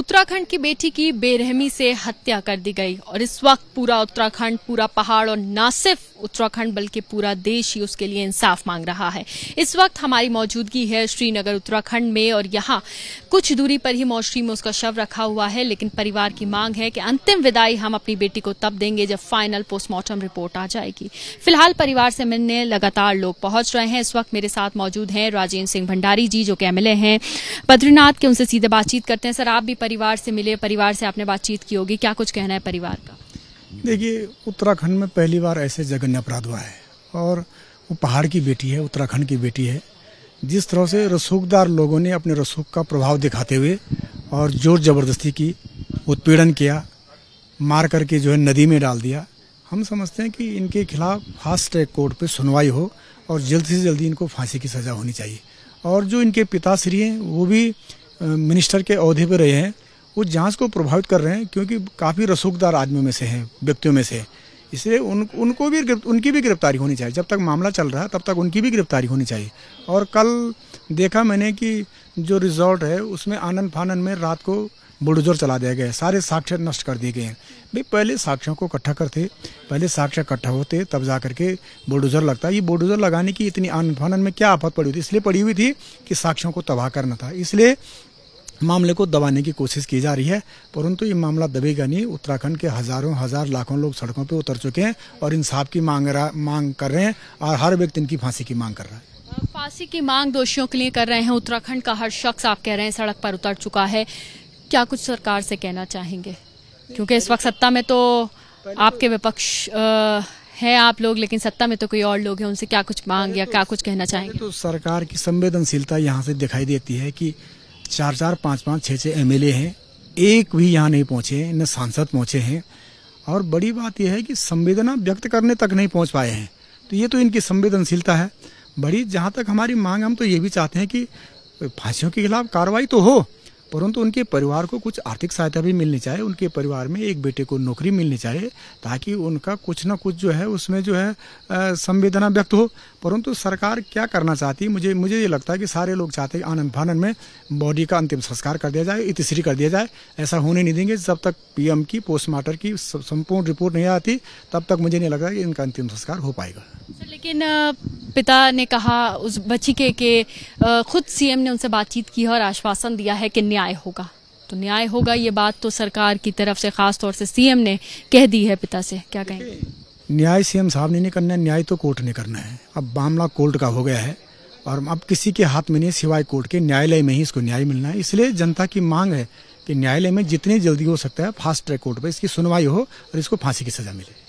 उत्तराखंड की बेटी की बेरहमी से हत्या कर दी गई और इस वक्त पूरा उत्तराखंड पूरा पहाड़ और न सिर्फ उत्तराखंड बल्कि पूरा देश ही उसके लिए इंसाफ मांग रहा है इस वक्त हमारी मौजूदगी है श्रीनगर उत्तराखंड में और यहाँ कुछ दूरी पर ही मौसरी में उसका शव रखा हुआ है लेकिन परिवार की मांग है कि अंतिम विदाई हम अपनी बेटी को तब देंगे जब फाइनल पोस्टमार्टम रिपोर्ट आ जाएगी फिलहाल परिवार से मिलने लगातार लोग पहुंच रहे हैं इस वक्त मेरे साथ मौजूद हैं राजेंद्र सिंह भंडारी जी जो कि एमएलए हैं बद्रीनाथ के उनसे सीधे बातचीत करते हैं सर आप भी परिवार से मिले परिवार से आपने बातचीत की होगी क्या कुछ कहना है परिवार का देखिए उत्तराखंड में पहली बार ऐसे जघन्य अपराध हुआ है और वो पहाड़ की बेटी है उत्तराखंड की बेटी है जिस तरह से रसूखदार लोगों ने अपने रसूख का प्रभाव दिखाते हुए और जोर ज़बरदस्ती की उत्पीड़न किया मार करके जो है नदी में डाल दिया हम समझते हैं कि इनके खिलाफ फास्ट ट्रैक कोर्ट पर सुनवाई हो और जल्द से जल्दी इनको फांसी की सज़ा होनी चाहिए और जो इनके पिताश्री हैं वो भी मिनिस्टर के अहदे पर रहे हैं वो जांच को प्रभावित कर रहे हैं क्योंकि काफ़ी रसूखदार आदमियों में से हैं व्यक्तियों में से इसलिए उन उनको भी उनकी भी गिरफ्तारी होनी चाहिए जब तक मामला चल रहा है तब तक उनकी भी गिरफ्तारी होनी चाहिए और कल देखा मैंने कि जो रिजॉर्ट है उसमें आनंद फानंद में रात को बुलडोजर चला दिया गया सारे साक्ष्य नष्ट कर दिए गए हैं भाई पहले साक्ष्यों को इकट्ठा करते पहले साक्ष्य इकट्ठा होते तब जा करके बुलडोजर लगता ये बुलडोजर लगाने की इतनी आनंद फानन में क्या आफत पड़ी हुई थी इसलिए पड़ी हुई थी कि साक्ष्यों को तबाह करना था इसलिए मामले को दबाने की कोशिश की जा रही है परंतु ये मामला दबेगा नहीं उत्तराखंड के हजारों हजार लाखों लोग सड़कों पर उतर चुके हैं और इंसाफ की मांग मांग कर रहे हैं और हर व्यक्ति इनकी फांसी की मांग कर रहा है फांसी की मांग दोषियों के लिए कर रहे हैं उत्तराखंड का हर शख्स आप कह रहे हैं सड़क पर उतर चुका है क्या कुछ सरकार से कहना चाहेंगे क्योंकि इस वक्त सत्ता में तो आपके विपक्ष है हैं आप लोग लेकिन सत्ता में तो कोई और लोग हैं उनसे क्या कुछ मांग या तो क्या कुछ कहना चाहेंगे तो सरकार की संवेदनशीलता यहाँ से दिखाई देती है कि चार चार पाँच पाँच छः छः एम हैं एक भी यहाँ नहीं पहुँचे हैं न सांसद पहुँचे हैं और बड़ी बात यह है कि संवेदना व्यक्त करने तक नहीं पहुँच पाए हैं तो ये तो इनकी संवेदनशीलता है बड़ी जहाँ तक हमारी मांग हम तो ये भी चाहते हैं कि फांसियों के खिलाफ कार्रवाई तो हो परंतु उनके परिवार को कुछ आर्थिक सहायता भी मिलनी चाहिए उनके परिवार में एक बेटे को नौकरी मिलनी चाहिए ताकि उनका कुछ ना कुछ जो है उसमें जो है संवेदना व्यक्त हो परंतु सरकार क्या करना चाहती है मुझे मुझे ये लगता है कि सारे लोग चाहते हैं आनंद फानन में बॉडी का अंतिम संस्कार कर दिया जाए इतिश्री कर दिया जाए ऐसा होने नहीं देंगे जब तक पीएम की पोस्टमार्टम की संपूर्ण रिपोर्ट नहीं आती तब तक मुझे नहीं लगता कि इनका अंतिम संस्कार हो पाएगा लेकिन पिता ने कहा उस बच्ची के के खुद सीएम ने उनसे बातचीत की है और आश्वासन दिया है कि न्याय होगा तो न्याय होगा ये बात तो सरकार की तरफ से खास तौर से सीएम ने कह दी है पिता से क्या कहेंगे न्याय सीएम साहब ने नहीं करना है न्याय तो कोर्ट ने करना है अब मामला कोर्ट का हो गया है और अब किसी के हाथ में नहीं सिवाय कोर्ट के न्यायालय में ही इसको न्याय मिलना है इसलिए जनता की मांग है कि न्यायालय में जितनी जल्दी हो सकता है फास्ट ट्रैक कोर्ट पर इसकी सुनवाई हो और इसको फांसी की सजा मिले